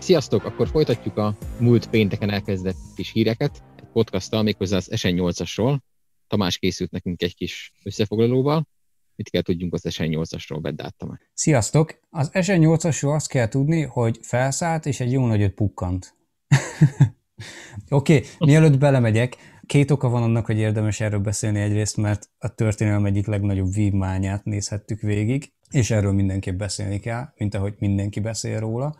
Sziasztok! Akkor folytatjuk a múlt pénteken elkezdett kis híreket, egy podcasttal, méghozzá az SN8-asról. Tamás készült nekünk egy kis összefoglalóval, mit kell tudjunk az SN8-asról, Beddátta meg. Sziasztok! Az SN8-asról azt kell tudni, hogy felszállt és egy jó nagyot pukkant. Oké, okay, mielőtt belemegyek, két oka van annak, hogy érdemes erről beszélni egyrészt, mert a történelem egyik legnagyobb vívmányát nézhettük végig, és erről mindenképp beszélni kell, mint ahogy mindenki beszél róla.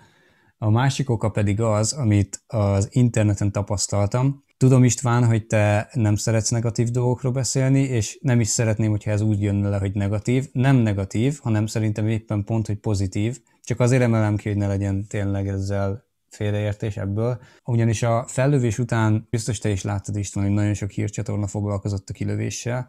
A másik oka pedig az, amit az interneten tapasztaltam, Tudom István, hogy te nem szeretsz negatív dolgokról beszélni, és nem is szeretném, hogyha ez úgy jönne le, hogy negatív. Nem negatív, hanem szerintem éppen pont, hogy pozitív. Csak azért emelem ki, hogy ne legyen tényleg ezzel félreértés ebből. Ugyanis a fellövés után biztos te is láttad István, hogy nagyon sok hírcsatorna foglalkozott a kilövéssel,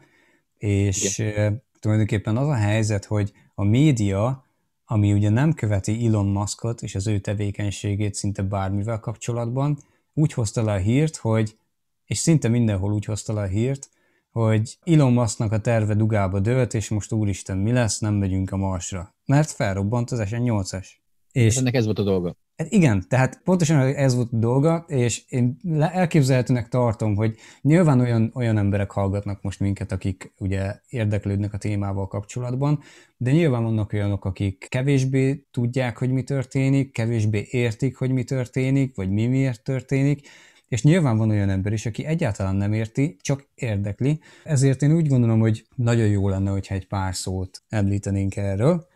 és Igen. tulajdonképpen az a helyzet, hogy a média, ami ugye nem követi Elon Muskot és az ő tevékenységét szinte bármivel kapcsolatban, úgy hozta le a hírt, hogy és szinte mindenhol úgy hozta le a hírt, hogy Elon Musknak a terve dugába dölt, és most úristen mi lesz, nem megyünk a Marsra. Mert felrobbant az SN8-es. És hát ennek ez volt a dolga. Hát igen, tehát pontosan ez volt a dolga, és én elképzelhetőnek tartom, hogy nyilván olyan, olyan emberek hallgatnak most minket, akik ugye érdeklődnek a témával kapcsolatban, de nyilván vannak olyanok, akik kevésbé tudják, hogy mi történik, kevésbé értik, hogy mi történik, vagy mi miért történik, és nyilván van olyan ember is, aki egyáltalán nem érti, csak érdekli. Ezért én úgy gondolom, hogy nagyon jó lenne, hogyha egy pár szót említenénk erről.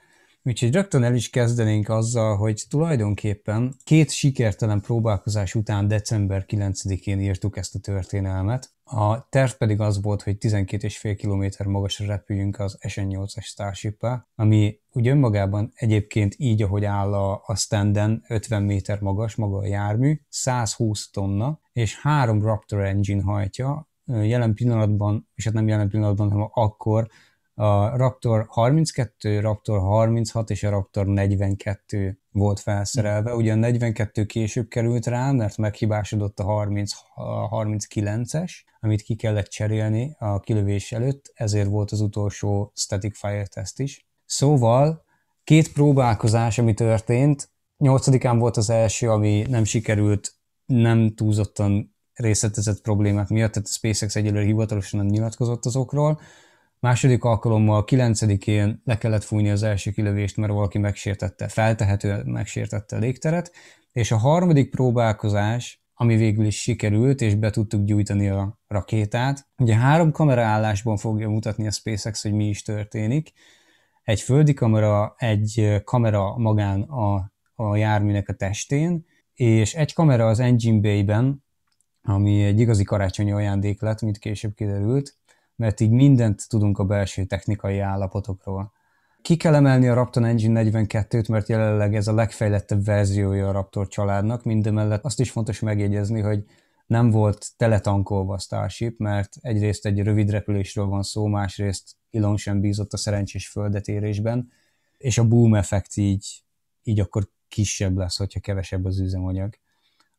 Úgyhogy rögtön el is kezdenénk azzal, hogy tulajdonképpen két sikertelen próbálkozás után december 9-én írtuk ezt a történelmet, a terv pedig az volt, hogy 12,5 km magasra repüljünk az sn 8 es starship ami ugye önmagában egyébként így, ahogy áll a, a standen, 50 méter magas maga a jármű, 120 tonna, és három Raptor engine hajtja, jelen pillanatban, és hát nem jelen pillanatban, hanem akkor a Raptor 32, Raptor 36 és a Raptor 42 volt felszerelve. Ugye a 42 később került rá, mert meghibásodott a 30, a 39-es, amit ki kellett cserélni a kilövés előtt, ezért volt az utolsó static fire test is. Szóval két próbálkozás, ami történt, 8-án volt az első, ami nem sikerült, nem túlzottan részletezett problémák miatt, tehát a SpaceX egyelőre hivatalosan nem nyilatkozott azokról, Második alkalommal, kilencedikén le kellett fújni az első kilövést, mert valaki megsértette, feltehetően megsértette a légteret, és a harmadik próbálkozás, ami végül is sikerült, és be tudtuk gyújtani a rakétát. Ugye három kameraállásban fogja mutatni a SpaceX, hogy mi is történik. Egy földi kamera, egy kamera magán a, a járműnek a testén, és egy kamera az Engine Bay-ben, ami egy igazi karácsonyi ajándék lett, mint később kiderült, mert így mindent tudunk a belső technikai állapotokról. Ki kell emelni a Raptor Engine 42-t, mert jelenleg ez a legfejlettebb verziója a Raptor családnak, mindemellett azt is fontos megjegyezni, hogy nem volt teletankolva a Starship, mert egyrészt egy rövid repülésről van szó, másrészt Elon sem bízott a szerencsés földetérésben, és a boom effekt így, így akkor kisebb lesz, hogyha kevesebb az üzemanyag.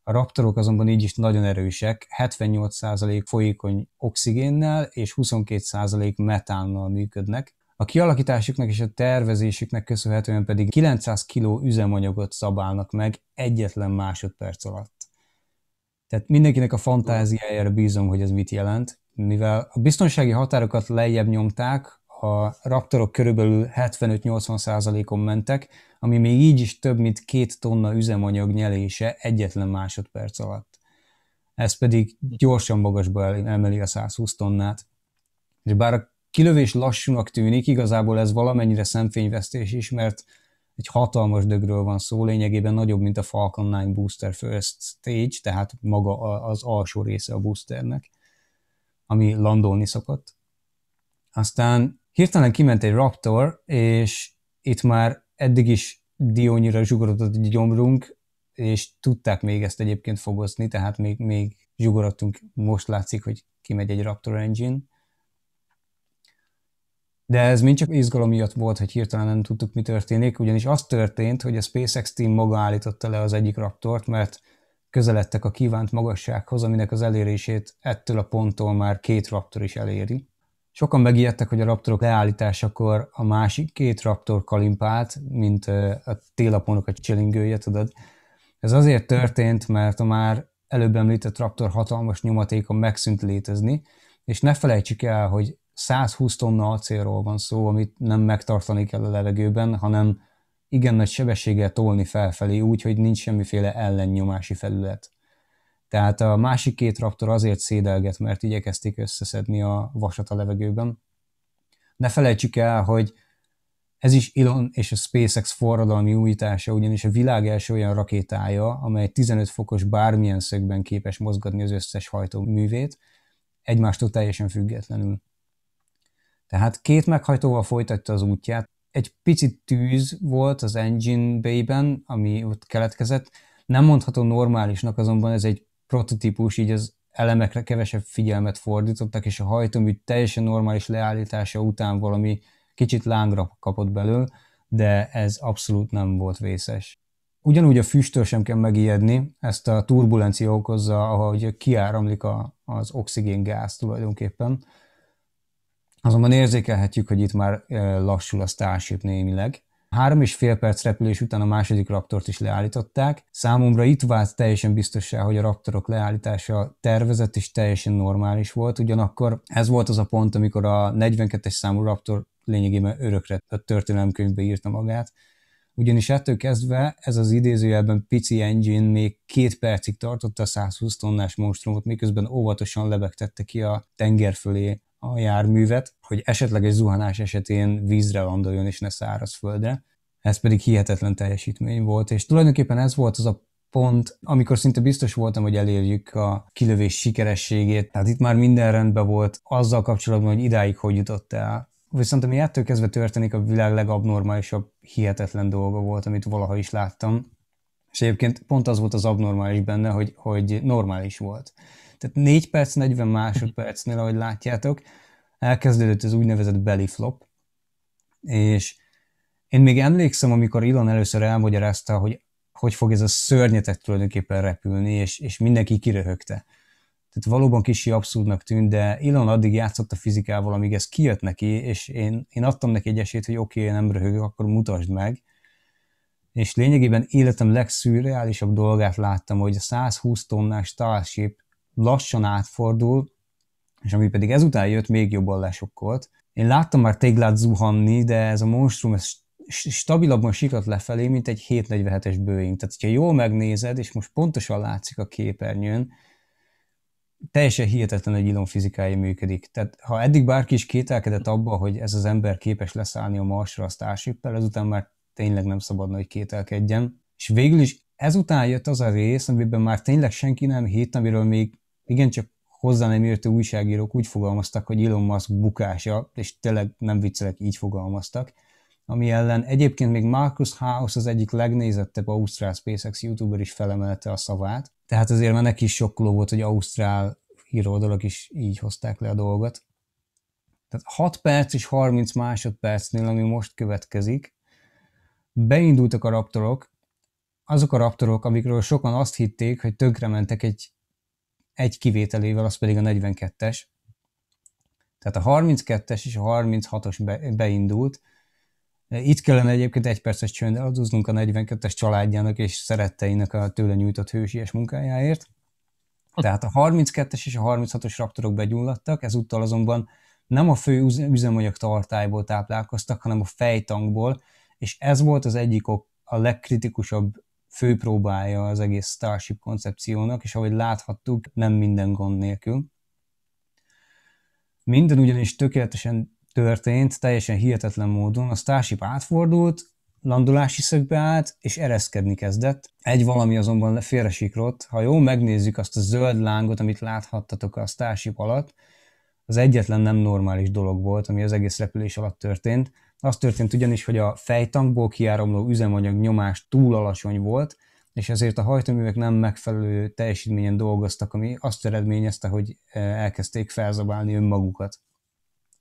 A raptorok azonban így is nagyon erősek, 78% folyékony oxigénnel és 22% metánnal működnek. A kialakításuknak és a tervezésüknek köszönhetően pedig 900 kg üzemanyagot szabálnak meg egyetlen másodperc alatt. Tehát mindenkinek a fantáziájára bízom, hogy ez mit jelent, mivel a biztonsági határokat lejjebb nyomták, a Raptorok körülbelül 75-80%-on mentek, ami még így is több, mint két tonna üzemanyag nyelése egyetlen másodperc alatt. Ez pedig gyorsan magasba emeli a 120 tonnát. És bár a kilövés lassúnak tűnik, igazából ez valamennyire szemfényvesztés is, mert egy hatalmas dögről van szó, lényegében nagyobb, mint a Falcon 9 Booster First Stage, tehát maga az alsó része a boosternek, ami landolni szokott. Aztán Hirtelen kiment egy Raptor, és itt már eddig is diónyira zsugorodott egy gyomrunk, és tudták még ezt egyébként fogozni, tehát még, még zsugorodtunk, most látszik, hogy kimegy egy Raptor engine. De ez mind csak izgalom miatt volt, hogy hirtelen nem tudtuk, mi történik, ugyanis az történt, hogy a SpaceX team maga állította le az egyik Raptort, mert közeledtek a kívánt magassághoz, aminek az elérését ettől a ponttól már két Raptor is eléri. Sokan megijedtek, hogy a raptorok leállításakor a másik két raptor kalimpált, mint a télapónok a csilingője, tudod. Ez azért történt, mert a már előbb említett raptor hatalmas nyomatéka megszűnt létezni, és ne felejtsük el, hogy 120 tonna acélról van szó, amit nem megtartani kell a levegőben, hanem igen nagy sebességgel tolni felfelé, úgy, hogy nincs semmiféle ellennyomási felület. Tehát a másik két raptor azért szédelget, mert igyekezték összeszedni a vasat a levegőben. Ne felejtsük el, hogy ez is Elon és a SpaceX forradalmi újítása, ugyanis a világ első olyan rakétája, amely 15 fokos bármilyen szögben képes mozgatni az összes hajtóművét, egymástól teljesen függetlenül. Tehát két meghajtóval folytatta az útját. Egy picit tűz volt az engine bay-ben, ami ott keletkezett. Nem mondható normálisnak, azonban ez egy prototípus, így az elemekre kevesebb figyelmet fordítottak, és a hajtómű teljesen normális leállítása után valami kicsit lángra kapott belőle, de ez abszolút nem volt vészes. Ugyanúgy a füsttől sem kell megijedni, ezt a turbulencia okozza, ahogy kiáramlik a, az oxigéngáz tulajdonképpen. Azonban érzékelhetjük, hogy itt már eh, lassul a Starship némileg. Három és fél perc repülés után a második Raptort is leállították. Számomra itt vált teljesen biztossá, hogy a Raptorok leállítása tervezett és teljesen normális volt, ugyanakkor ez volt az a pont, amikor a 42-es számú Raptor lényegében örökre a történelemkönyvbe írta magát, ugyanis ettől kezdve ez az idézőjelben pici engine még két percig tartotta a 120 tonnás monstrumot, miközben óvatosan lebegtette ki a tenger fölé a járművet, hogy esetleges zuhanás esetén vízre landoljon és ne száraz földre. Ez pedig hihetetlen teljesítmény volt, és tulajdonképpen ez volt az a pont, amikor szinte biztos voltam, hogy elérjük a kilövés sikerességét, tehát itt már minden rendben volt azzal kapcsolatban, hogy idáig hogy jutott el. Viszont ami ettől kezdve történik, a világ legabnormálisabb, hihetetlen dolga volt, amit valaha is láttam. És egyébként pont az volt az abnormális benne, hogy, hogy normális volt. Tehát 4 perc, 40 másodpercnél, ahogy látjátok, elkezdődött az úgynevezett belly flop, és én még emlékszem, amikor Ilon először elmagyarázta, hogy hogy fog ez a szörnyetek tulajdonképpen repülni, és, és mindenki kiröhögte. Tehát valóban kicsi abszurdnak tűnt, de Ilon addig játszott a fizikával, amíg ez kijött neki, és én, én adtam neki egy esélyt, hogy oké, okay, nem röhögök, akkor mutasd meg. És lényegében életem legszürreálisabb dolgát láttam, hogy a 120 tonnás Starship lassan átfordul, és ami pedig ezután jött, még jobban lesokkolt. Én láttam már téglát zuhanni, de ez a monstrum, ez stabilabban siklott lefelé, mint egy 747-es Boeing. Tehát, hogyha jól megnézed, és most pontosan látszik a képernyőn, teljesen hihetetlen, hogy Elon fizikája működik. Tehát ha eddig bárki is kételkedett abba, hogy ez az ember képes leszállni a Marsra a starship ezután már tényleg nem szabadna, hogy kételkedjen. És végül is ezután jött az a rész, amiben már tényleg senki nem hitt, amiről még igen csak hozzá nem értő újságírók úgy fogalmaztak, hogy Elon Musk bukása, és tényleg nem viccelek, így fogalmaztak, ami ellen egyébként még Marcus House az egyik legnézettebb Ausztrál SpaceX youtuber is felemelte a szavát, tehát azért már neki is sokkoló volt, hogy Ausztrál híroldalak is így hozták le a dolgot. Tehát 6 perc és 30 másodpercnél, ami most következik, beindultak a raptorok, azok a raptorok, amikről sokan azt hitték, hogy tönkrementek egy egy kivételével, az pedig a 42-es. Tehát a 32-es és a 36-os beindult. Itt kellene egyébként egy perces csönd adóznunk a 42-es családjának és szeretteinek a tőle nyújtott hősies munkájáért. Tehát a 32-es és a 36-os raptorok begyulladtak, ezúttal azonban nem a fő üzemanyag tartályból táplálkoztak, hanem a fejtankból, és ez volt az egyik ok, a legkritikusabb fő az egész Starship koncepciónak, és ahogy láthattuk, nem minden gond nélkül. Minden ugyanis tökéletesen történt, teljesen hihetetlen módon. A Starship átfordult, landolási szögbe állt, és ereszkedni kezdett. Egy valami azonban félresikrott. Ha jól megnézzük azt a zöld lángot, amit láthattatok a Starship alatt, az egyetlen nem normális dolog volt, ami az egész repülés alatt történt. Az történt ugyanis, hogy a fejtankból kiáramló üzemanyag nyomás túl alacsony volt, és ezért a hajtóművek nem megfelelő teljesítményen dolgoztak, ami azt eredményezte, hogy e, elkezdték felzabálni önmagukat.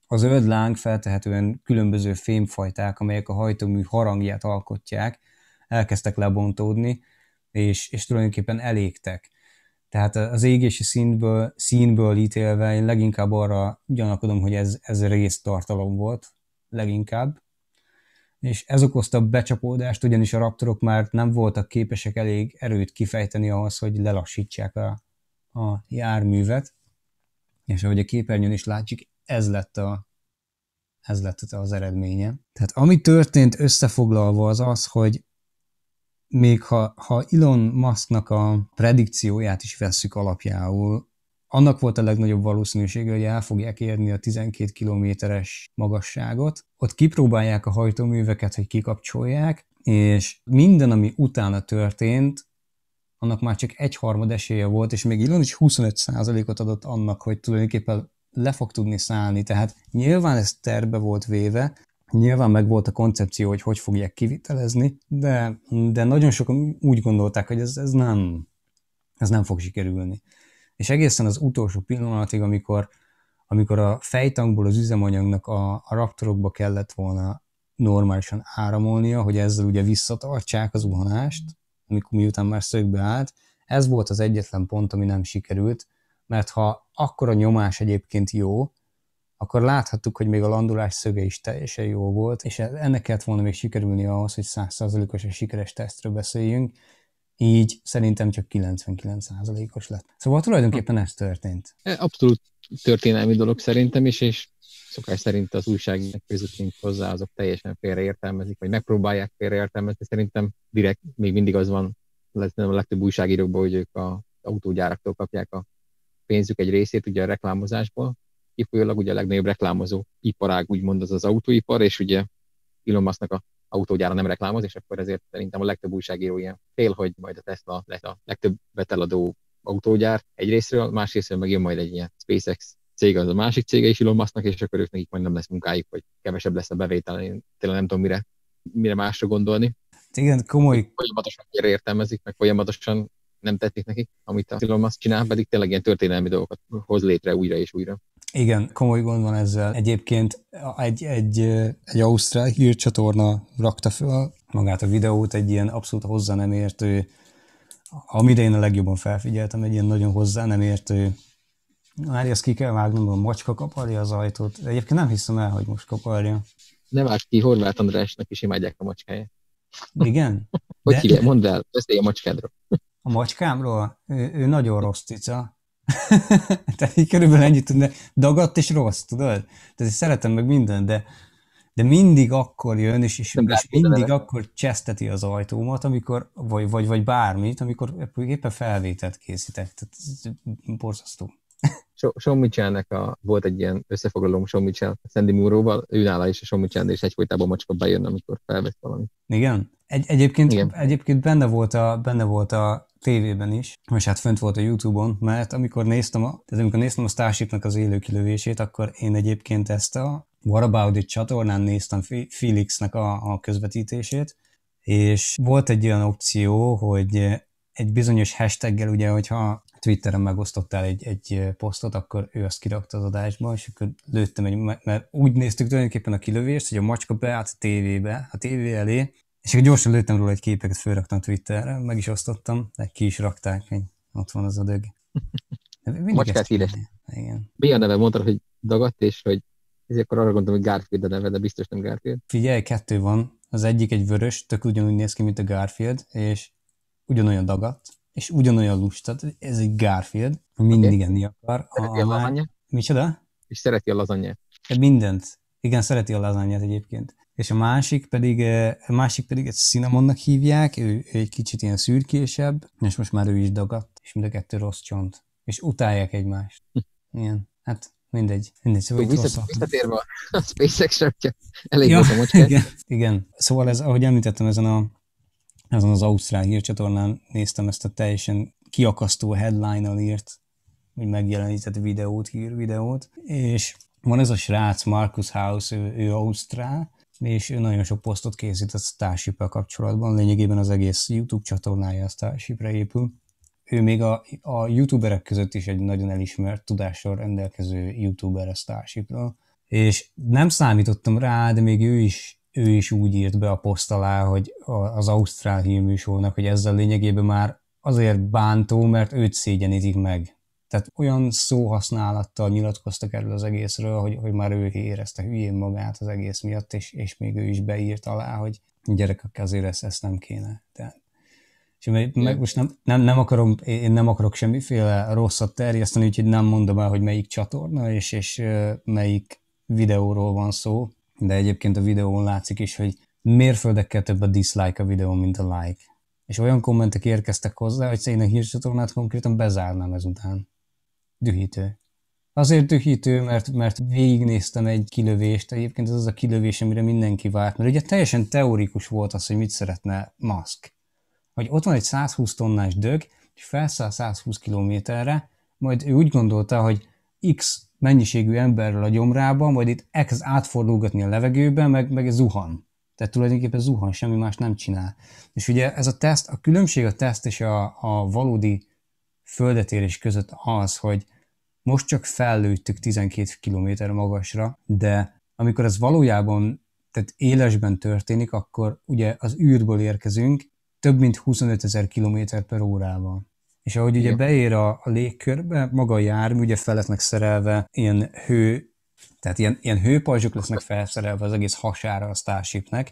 A zöld láng feltehetően különböző fémfajták, amelyek a hajtómű harangját alkotják, elkezdtek lebontódni, és, és tulajdonképpen elégtek. Tehát az égési színből, színből ítélve én leginkább arra gyanakodom, hogy ez, ez résztartalom volt, leginkább, és ez okozta becsapódást, ugyanis a raptorok már nem voltak képesek elég erőt kifejteni ahhoz, hogy lelassítsák a, a járművet, és ahogy a képernyőn is látjuk, ez lett a ez lett az eredménye. Tehát ami történt összefoglalva az az, hogy még ha, ha Elon Musknak a predikcióját is vesszük alapjául, annak volt a legnagyobb valószínűsége, hogy el fogják érni a 12 kilométeres magasságot. Ott kipróbálják a hajtóműveket, hogy kikapcsolják, és minden, ami utána történt, annak már csak egy harmad esélye volt, és még Elon is 25%-ot adott annak, hogy tulajdonképpen le fog tudni szállni. Tehát nyilván ez terbe volt véve, nyilván meg volt a koncepció, hogy hogy fogják kivitelezni, de, de nagyon sokan úgy gondolták, hogy ez, ez nem ez nem fog sikerülni és egészen az utolsó pillanatig, amikor, amikor a fejtankból az üzemanyagnak a, a raptorokba kellett volna normálisan áramolnia, hogy ezzel ugye visszatartsák az uhanást, amikor miután már szögbe állt, ez volt az egyetlen pont, ami nem sikerült, mert ha akkor a nyomás egyébként jó, akkor láthattuk, hogy még a landulás szöge is teljesen jó volt, és ennek kellett volna még sikerülni ahhoz, hogy 100 és sikeres tesztről beszéljünk, így szerintem csak 99%-os lett. Szóval tulajdonképpen ez történt. E, abszolút történelmi dolog szerintem is, és szokás szerint az újságnak közöttünk hozzá, azok teljesen félreértelmezik, vagy megpróbálják félreértelmezni. Szerintem direkt még mindig az van, a legtöbb újságírókban, hogy ők az autógyáraktól kapják a pénzük egy részét ugye a reklámozásból. Kifolyólag ugye a legnagyobb reklámozó iparág, úgymond az az autóipar, és ugye Elon Musk-nak a autógyára nem reklámoz, és akkor ezért szerintem a legtöbb újságíró ilyen fél, hogy majd a Tesla lesz a legtöbb beteladó autógyár egyrésztről, másrésztről meg jön majd egy ilyen SpaceX cég, az a másik cége is Elon és akkor ők nekik majd nem lesz munkájuk, hogy kevesebb lesz a bevétel, én tényleg nem tudom mire, mire másra gondolni. Igen, komoly. Folyamatosan értelmezik, meg folyamatosan nem tették nekik, amit a Elon Musk csinál, pedig tényleg ilyen történelmi dolgokat hoz létre újra és újra. Igen, komoly gond van ezzel. Egyébként egy, egy, egy ausztrál hírcsatorna rakta fel magát a videót, egy ilyen abszolút hozzá nem értő, amire én a legjobban felfigyeltem, egy ilyen nagyon hozzá nem értő már ezt ki kell vágnom, a macska kaparja az ajtót. Egyébként nem hiszem el, hogy most kaparja. Ne vágj ki, Horváth Andrásnak is imádják a macskáját. Igen? hogy de... hívják? Mondd el, beszélj a macskádról. a macskámról? Ő, ő nagyon rossz cica. Tehát így körülbelül ennyit tudni, dagadt és rossz, tudod? Tehát szeretem meg mindent, de, de mindig akkor jön, és, és, és mindig akkor cseszteti az ajtómat, amikor, vagy, vagy, vagy bármit, amikor éppen felvételt készítek. Tehát ez borzasztó. Sean a, volt egy ilyen összefoglalom Sean Mitchell, Sandy Murroval, ő nála is a Sean Mitchell, és egyfolytában macska bejön, amikor felvett valamit. Igen? Egy, egyébként, Igen. egyébként benne volt a, benne volt a tévében is, és hát fönt volt a Youtube-on, mert amikor néztem a, tehát amikor néztem a Starshipnak az élő kilövését, akkor én egyébként ezt a What About It csatornán néztem Felixnek a, a közvetítését, és volt egy olyan opció, hogy egy bizonyos hashtaggel, ugye, hogyha Twitteren megosztottál egy, egy posztot, akkor ő azt kirakta az adásba, és akkor lőttem egy, mert úgy néztük tulajdonképpen a kilövést, hogy a macska beállt a tévébe, a tévé elé, és akkor gyorsan lőttem róla egy képeket, felraktam Twitterre, meg is osztottam, de ki is rakták, hogy ott van az a dög. Macskát híres. Igen. Mi a neve? Mondtad, hogy dagadt, és hogy ezért akkor arra gondolom, hogy Garfield a neve, de biztos nem Garfield. Figyelj, kettő van. Az egyik egy vörös, tök ugyanúgy néz ki, mint a Garfield, és ugyanolyan dagadt, és ugyanolyan lusta. Ez egy Garfield, mindig okay. enni akar. Szereti a, a lazanyát? Micsoda? És szereti a lazanyát. Mindent. Igen, szereti a lazanyát, egyébként és a másik pedig, eh, a másik pedig egy Cinnamonnak hívják, ő, ő egy kicsit ilyen szürkésebb, és most már ő is dagadt, és mind a kettő rossz csont, és utálják egymást. Hm. Ilyen, hát mindegy, mindegy, szóval itt visszat, Visszatérve a SpaceX rakja, elég ja, volt a igen, igen, szóval ez, ahogy említettem, ezen a azon az Ausztrál hírcsatornán néztem ezt a teljesen kiakasztó headline al írt, hogy megjelenített videót, hírvideót, és van ez a srác, Marcus House, ő, ő Ausztrál, és ő nagyon sok posztot készít a starship kapcsolatban, lényegében az egész YouTube csatornája a starship épül. Ő még a, a youtuberek között is egy nagyon elismert tudással rendelkező youtuber a Starshipről, és nem számítottam rá, de még ő is, ő is úgy írt be a poszt alá, hogy az Ausztrál hírműsornak, hogy ezzel lényegében már azért bántó, mert őt szégyenítik meg tehát olyan szóhasználattal nyilatkoztak erről az egészről, hogy, hogy már ő érezte hülyén magát az egész miatt, és, és még ő is beírt alá, hogy gyerekek, azért ezt, ezt nem kéne. Tehát és meg, meg most nem, nem, nem, akarom, én nem akarok semmiféle rosszat terjeszteni, úgyhogy nem mondom el, hogy melyik csatorna és, és melyik videóról van szó, de egyébként a videón látszik is, hogy mérföldekkel több a dislike a videó, mint a like. És olyan kommentek érkeztek hozzá, hogy szerintem hírcsatornát konkrétan bezárnám ezután. Dühítő. Azért dühítő, mert, mert végignéztem egy kilövést, egyébként ez az a kilövés, amire mindenki várt, mert ugye teljesen teorikus volt az, hogy mit szeretne Musk. Hogy ott van egy 120 tonnás dög, és felszáll 120 kilométerre, majd ő úgy gondolta, hogy X mennyiségű emberrel a gyomrában, majd itt elkezd átfordulgatni a levegőben, meg, meg zuhan. Tehát tulajdonképpen zuhan, semmi más nem csinál. És ugye ez a teszt, a különbség a teszt és a, a valódi földetérés között az, hogy most csak fellőttük 12 km magasra, de amikor ez valójában tehát élesben történik, akkor ugye az űrből érkezünk több mint 25 ezer km per órával. És ahogy ugye beér a, a légkörbe, maga a jármű ugye fel lesznek szerelve ilyen hő, tehát ilyen, ilyen hőpajzsok lesznek felszerelve az egész hasára a Starshipnek,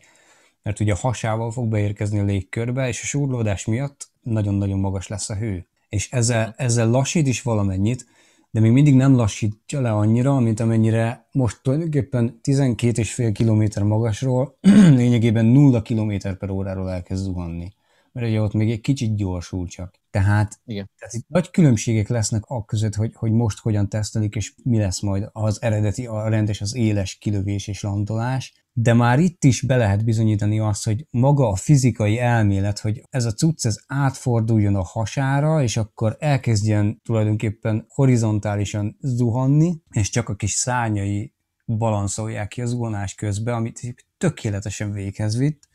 mert ugye a hasával fog beérkezni a légkörbe, és a súrlódás miatt nagyon-nagyon magas lesz a hő. És ezzel, ezzel lassít is valamennyit, de még mindig nem lassítja le annyira, mint amennyire most tulajdonképpen 12,5 km magasról lényegében 0 km per óráról elkezd zuhanni mert ugye ott még egy kicsit gyorsul csak. Tehát, Igen. tehát itt nagy különbségek lesznek a között, hogy, hogy most hogyan tesztelik, és mi lesz majd az eredeti, a rendes, az éles kilövés és landolás, de már itt is be lehet bizonyítani azt, hogy maga a fizikai elmélet, hogy ez a cucc ez átforduljon a hasára, és akkor elkezdjen tulajdonképpen horizontálisan zuhanni, és csak a kis szárnyai balanszolják ki az zuhanás közben, amit tökéletesen véghez vitt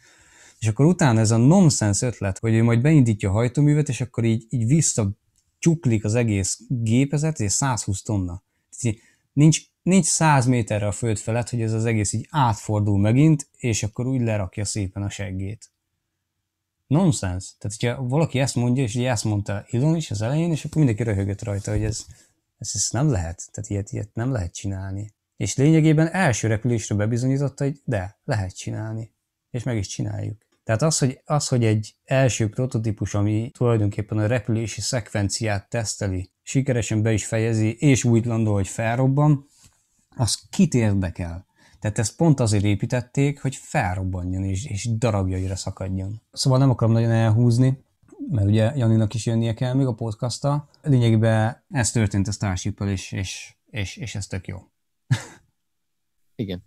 és akkor utána ez a nonsense ötlet, hogy ő majd beindítja a hajtóművet, és akkor így, így csuklik az egész gépezet, és 120 tonna. Nincs, nincs 100 méterre a föld felett, hogy ez az egész így átfordul megint, és akkor úgy lerakja szépen a seggét. Nonsense, Tehát, hogyha valaki ezt mondja, és így ezt mondta Elon is az elején, és akkor mindenki röhögött rajta, hogy ez, ez, ez nem lehet. Tehát ilyet, ilyet nem lehet csinálni. És lényegében első repülésre bebizonyította, hogy de, lehet csinálni. És meg is csináljuk. Tehát az, hogy, az, hogy egy első prototípus, ami tulajdonképpen a repülési szekvenciát teszteli, sikeresen be is fejezi, és úgy landol, hogy felrobban, az kit érdekel? Tehát ezt pont azért építették, hogy felrobbanjon és, és darabjaira szakadjon. Szóval nem akarom nagyon elhúzni, mert ugye Janinak is jönnie kell még a podcastta. Lényegében ez történt a starship és, és, és, és ez tök jó. Igen.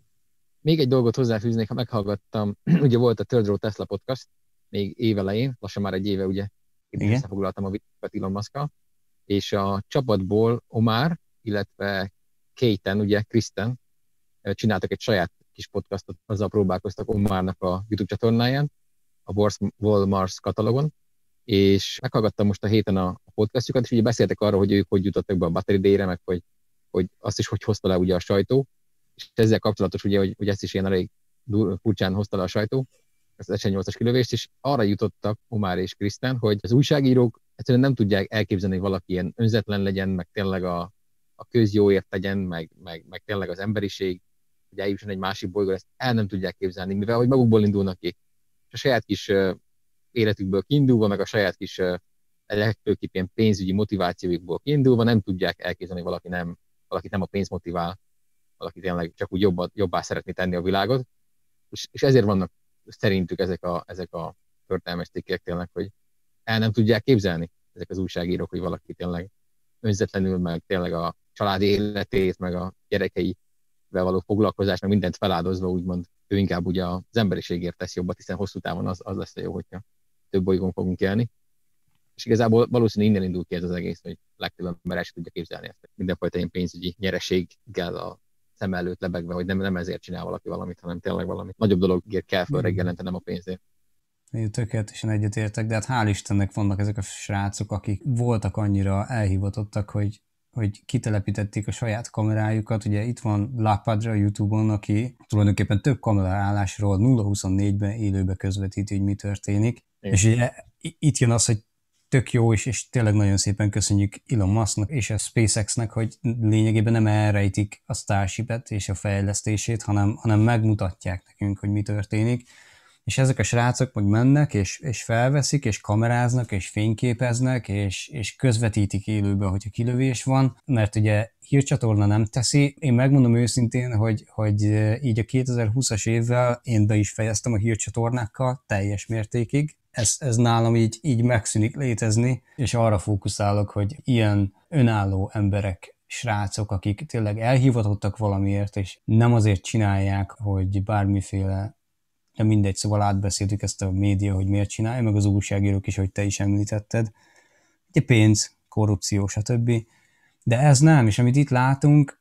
Még egy dolgot hozzáfűznék, ha meghallgattam, ugye volt a Third Row Tesla podcast, még évelején, lassan már egy éve ugye, én összefoglaltam a videókat Elon musk és a csapatból Omar, illetve Kéten, ugye, Kristen, eh, csináltak egy saját kis podcastot, azzal próbálkoztak Omárnak a YouTube csatornáján, a Wall Mars katalogon, és meghallgattam most a héten a podcastjukat, és ugye beszéltek arról, hogy ők hogy jutottak be a Battery day meg hogy, hogy azt is hogy hozta le ugye a sajtó, és ezzel kapcsolatos ugye, hogy, hogy ezt is ilyen elég furcsán hozta le a sajtó, az S8-as kilövést, és arra jutottak Omar és Krisztán, hogy az újságírók egyszerűen nem tudják elképzelni, hogy valaki ilyen önzetlen legyen, meg tényleg a, a közjóért legyen, meg, meg, meg tényleg az emberiség, hogy eljusson egy másik bolygóra, ezt el nem tudják képzelni, mivel hogy magukból indulnak ki. És a saját kis uh, életükből kiindulva, meg a saját kis uh, legfőképpen pénzügyi motivációikból kiindulva nem tudják elképzelni, hogy valaki nem, valaki nem a pénz motivál, aki tényleg csak úgy jobba, jobbá szeretné tenni a világot, és, és ezért vannak szerintük ezek a, ezek a történelmes cikkek tényleg, hogy el nem tudják képzelni ezek az újságírók, hogy valaki tényleg önzetlenül, meg tényleg a családi életét, meg a gyerekeivel való foglalkozás, meg mindent feláldozva, úgymond ő inkább ugye az emberiségért tesz jobbat, hiszen hosszú távon az, az lesz a jó, hogyha több bolygón fogunk élni. És igazából valószínűleg innen indul ki ez az egész, hogy legtöbb ember el tudja képzelni ezt. Mindenfajta ilyen pénzügyi nyereséggel a szem előtt lebegve, hogy nem, nem ezért csinál valaki valamit, hanem tényleg valami Nagyobb dologért kell föl hmm. reggelente, nem a pénzért. Én tökéletesen egyetértek, de hát hál' Istennek vannak ezek a srácok, akik voltak annyira elhivatottak, hogy hogy kitelepítették a saját kamerájukat. Ugye itt van Lapadra a Youtube-on, aki tulajdonképpen több kameraállásról 0-24-ben élőbe közvetíti, hogy mi történik. Én. És ugye itt jön az, hogy tök jó, és, és tényleg nagyon szépen köszönjük Elon Musknak és a SpaceX-nek, hogy lényegében nem elrejtik a starship és a fejlesztését, hanem, hanem megmutatják nekünk, hogy mi történik. És ezek a srácok meg mennek, és, és felveszik, és kameráznak, és fényképeznek, és, és közvetítik élőben, hogyha kilövés van, mert ugye hírcsatorna nem teszi. Én megmondom őszintén, hogy, hogy eh, így a 2020-as évvel én be is fejeztem a hírcsatornákkal teljes mértékig, ez, ez nálam így, így megszűnik létezni, és arra fókuszálok, hogy ilyen önálló emberek, srácok, akik tényleg elhivatottak valamiért, és nem azért csinálják, hogy bármiféle de mindegy, szóval átbeszéltük ezt a média, hogy miért csinálja, meg az újságírók is, hogy te is említetted. Ugye pénz, korrupció, stb. De ez nem, és amit itt látunk,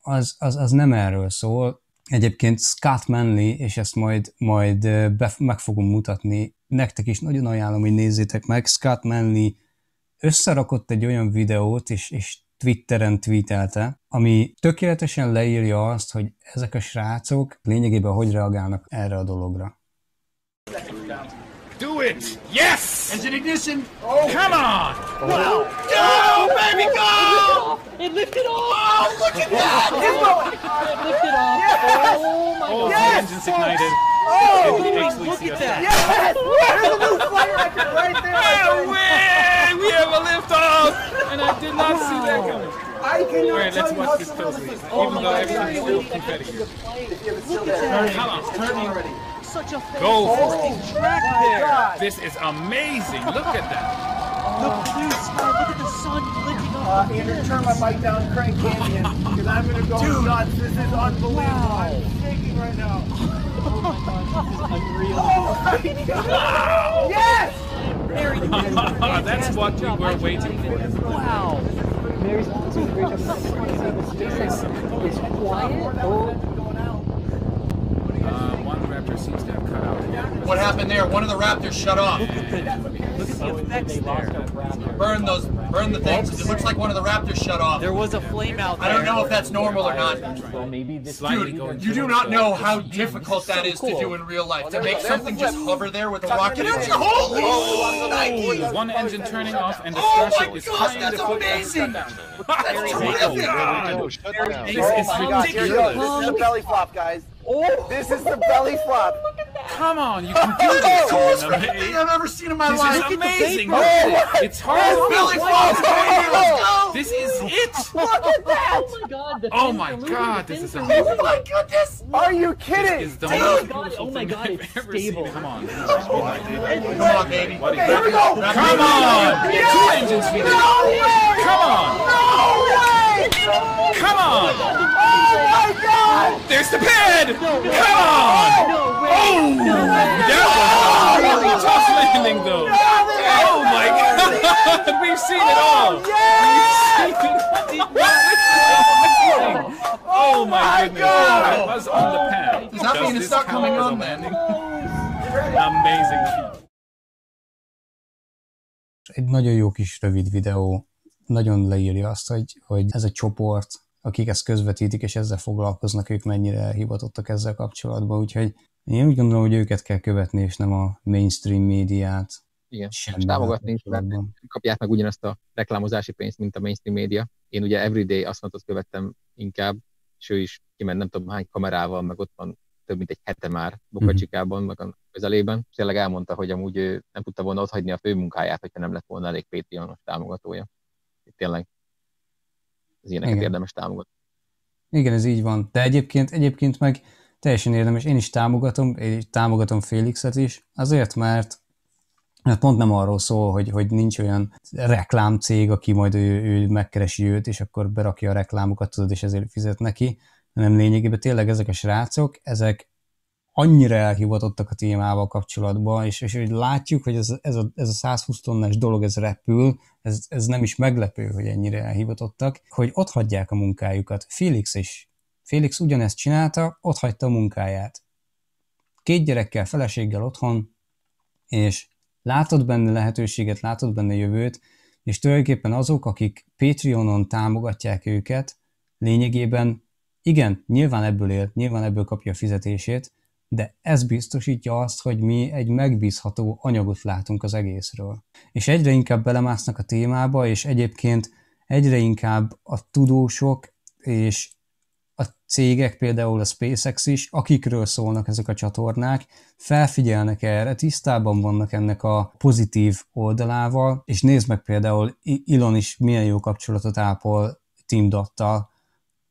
az, az, az nem erről szól, Egyébként Scott Manley, és ezt majd, majd be, meg fogom mutatni, nektek is nagyon ajánlom, hogy nézzétek meg, Scott Manley összerakott egy olyan videót, és, és Twitteren tweetelte, ami tökéletesen leírja azt, hogy ezek a srácok lényegében hogy reagálnak erre a dologra. Do it! Yes! Engine ignition! Oh. Come on! Oh. Wow! Go, baby, go! It lifted off! It lifted off. Oh, look at that! it lifted off. Yes. Oh, my oh, God. Yes. engine's ignited. Oh, it, look at that. Yes! There's a new flight right there. Oh, way! We have a liftoff! And I did not wow. see that coming. I cannot Wait, tell let's you this is! Oh Even though oh everything's still confetti. Look at that. Turn, come on, turn already such a Go for it. Track oh there. God. This is amazing. Look at that. Look, blue sky. Look at the sun blinking up. Uh, Andrew, turn my mic down, Craig Canyon, because I'm going to go Dude. nuts. This is unbelievable. Wow. I'm shaking right now. Oh my God, this is unreal. Oh my God! yes! Mary, That's what we were waiting for. Wow. Mary's doing a great job. It's quiet. Oh. Um, seems to have cut out What happened there? One of the raptors shut off. Look at the, look at the effects there. Burn those, burn the things. It looks like one of the raptors shut off. There was a flame out there. I don't know if that's normal or not. Dude, you do not know how difficult that is to do in real life. To make something just hover there with a rocket engine. Holy oh, One engine turning off and the oh my gosh, that's amazing! That's terrific! This is a Belly flop, guys. Oh, this is the belly flop. Look at that. Come on, you oh, can do these oh, this. coolest oh, thing I've ever seen in my this life. This is amazing. Oh, it's hard. Oh, belly flop. Oh, this is it. Look at that. Oh my god. oh my god. This is amazing. Oh my goodness. Are you kidding? This is the god, oh my god. It's stable. Come on. Come on, baby. here we go. Come on. Two engines. Come on. No way. Come on! Oh my god! There's the pin! Come on! Oh! That was a really tough landing though. Oh my god! We've seen it all! Oh, yeah! Oh! seen Oh my oh, goodness! That was on the pad. Does that mean it's not coming on then? Amazing. Egy nagyon jó kis rövid videó nagyon leírja azt, hogy, hogy ez a csoport, akik ezt közvetítik és ezzel foglalkoznak, ők mennyire hivatottak ezzel kapcsolatban, úgyhogy én úgy gondolom, hogy őket kell követni, és nem a mainstream médiát. Igen, Semmi és támogatni is kapják meg ugyanazt a reklámozási pénzt, mint a mainstream média. Én ugye Everyday azt mondtam, követtem inkább, és ő is kiment nem tudom hány kamerával, meg ott van több mint egy hete már Bokacsikában, meg a közelében. Tényleg elmondta, hogy amúgy ő nem tudta volna otthagyni a főmunkáját, hogyha nem lett volna elég Patreonos támogatója tényleg az ilyeneket Igen. érdemes támogatni. Igen, ez így van. De egyébként, egyébként meg teljesen érdemes, én is támogatom, én támogatom Félixet is, azért, mert mert pont nem arról szól, hogy, hogy nincs olyan reklámcég, aki majd ő, ő megkeresi őt, és akkor berakja a reklámokat, tudod, és ezért fizet neki, hanem lényegében tényleg ezek a srácok, ezek annyira elhivatottak a témával kapcsolatban, és, és hogy látjuk, hogy ez, ez, a, ez a 120 tonnás dolog, ez repül, ez, ez nem is meglepő, hogy ennyire elhivatottak, hogy ott hagyják a munkájukat. Félix is. Félix ugyanezt csinálta, ott hagyta a munkáját. Két gyerekkel, feleséggel otthon, és látott benne lehetőséget, látott benne jövőt, és tulajdonképpen azok, akik Patreonon támogatják őket, lényegében igen, nyilván ebből él, nyilván ebből kapja a fizetését, de ez biztosítja azt, hogy mi egy megbízható anyagot látunk az egészről. És egyre inkább belemásznak a témába, és egyébként egyre inkább a tudósok és a cégek, például a SpaceX is, akikről szólnak ezek a csatornák, felfigyelnek erre, tisztában vannak ennek a pozitív oldalával, és nézd meg például, Elon is milyen jó kapcsolatot ápol Tim Dottal,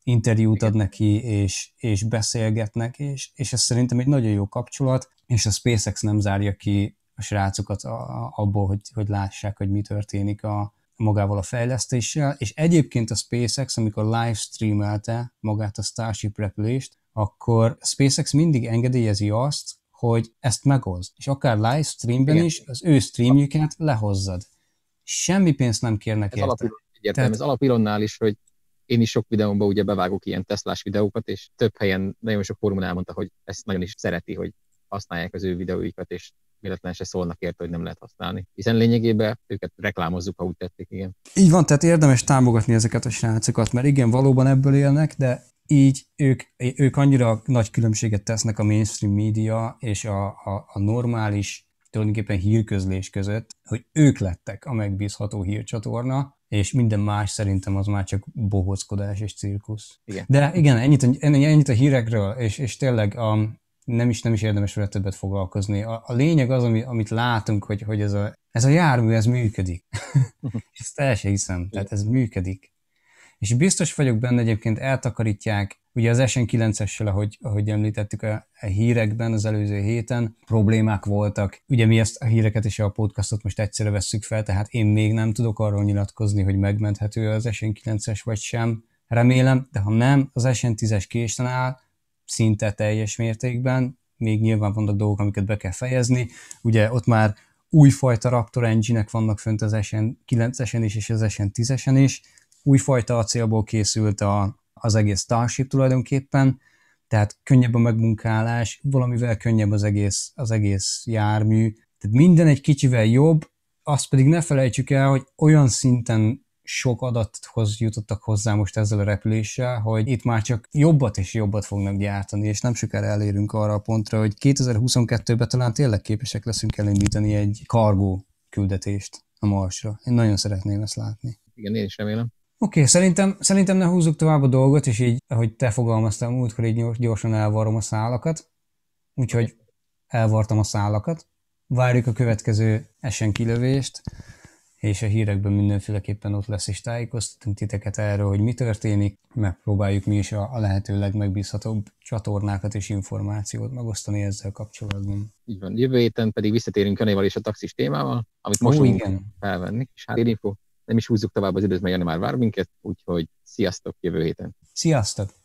interjút ad neki, és, és beszélgetnek, és, és ez szerintem egy nagyon jó kapcsolat, és a SpaceX nem zárja ki a srácokat a, abból, hogy, hogy lássák, hogy mi történik a, magával a fejlesztéssel, és egyébként a SpaceX, amikor livestreamelte magát a Starship repülést, akkor SpaceX mindig engedélyezi azt, hogy ezt megozd, és akár livestreamben is az ő streamjüket lehozzad. Semmi pénzt nem kérnek ez érte. egyértelmű, Tehát, ez alapilonnál is, hogy én is sok videómban ugye bevágok ilyen Teslás videókat, és több helyen nagyon sok fórumon elmondta, hogy ezt nagyon is szereti, hogy használják az ő videóikat, és véletlen se szólnak érte, hogy nem lehet használni. Hiszen lényegében őket reklámozzuk, ha úgy tették, igen. Így van, tehát érdemes támogatni ezeket a srácokat, mert igen, valóban ebből élnek, de így ők, ők annyira nagy különbséget tesznek a mainstream média és a, a, a normális tulajdonképpen hírközlés között, hogy ők lettek a megbízható hírcsatorna, és minden más szerintem az már csak bohózkodás és cirkusz. Igen. De igen, ennyit, ennyit a hírekről, és, és tényleg a, nem is, nem is érdemes vele többet foglalkozni. A, a lényeg az, ami, amit látunk, hogy, hogy ez, a, ez a jármű, ez működik. Ezt el sem hiszem, tehát ez működik és biztos vagyok benne egyébként eltakarítják, ugye az SN9-essel, ahogy, ahogy említettük a, a hírekben az előző héten, problémák voltak. Ugye mi ezt a híreket és a podcastot most egyszerre vesszük fel, tehát én még nem tudok arról nyilatkozni, hogy megmenthető az SN9-es vagy sem, remélem, de ha nem, az SN10-es késen áll, szinte teljes mértékben, még nyilván vannak dolgok, amiket be kell fejezni. Ugye ott már újfajta Raptor engine vannak fönt az SN9-esen is, és az SN10-esen is, újfajta acélból készült a, az egész Starship tulajdonképpen, tehát könnyebb a megmunkálás, valamivel könnyebb az egész, az egész jármű, tehát minden egy kicsivel jobb, azt pedig ne felejtsük el, hogy olyan szinten sok adathoz jutottak hozzá most ezzel a repüléssel, hogy itt már csak jobbat és jobbat fognak gyártani, és nem sokára elérünk arra a pontra, hogy 2022-ben talán tényleg képesek leszünk elindítani egy kargó küldetést a Marsra. Én nagyon szeretném ezt látni. Igen, én is remélem. Oké, okay, szerintem, szerintem ne húzzuk tovább a dolgot, és így, ahogy te fogalmaztál múltkor, így gyorsan elvarom a szálakat. Úgyhogy elvartam a szálakat. Várjuk a következő esen kilövést, és a hírekben mindenféleképpen ott lesz, és tájékoztatunk titeket erről, hogy mi történik. Megpróbáljuk mi is a, lehető legmegbízhatóbb csatornákat és információt megosztani ezzel kapcsolatban. Így van. Jövő héten pedig visszatérünk Janéval és a taxis témával, amit most Ó, igen. felvenni, és hát info nem is húzzuk tovább az időt, mert Jani már vár minket, úgyhogy sziasztok jövő héten. Sziasztok!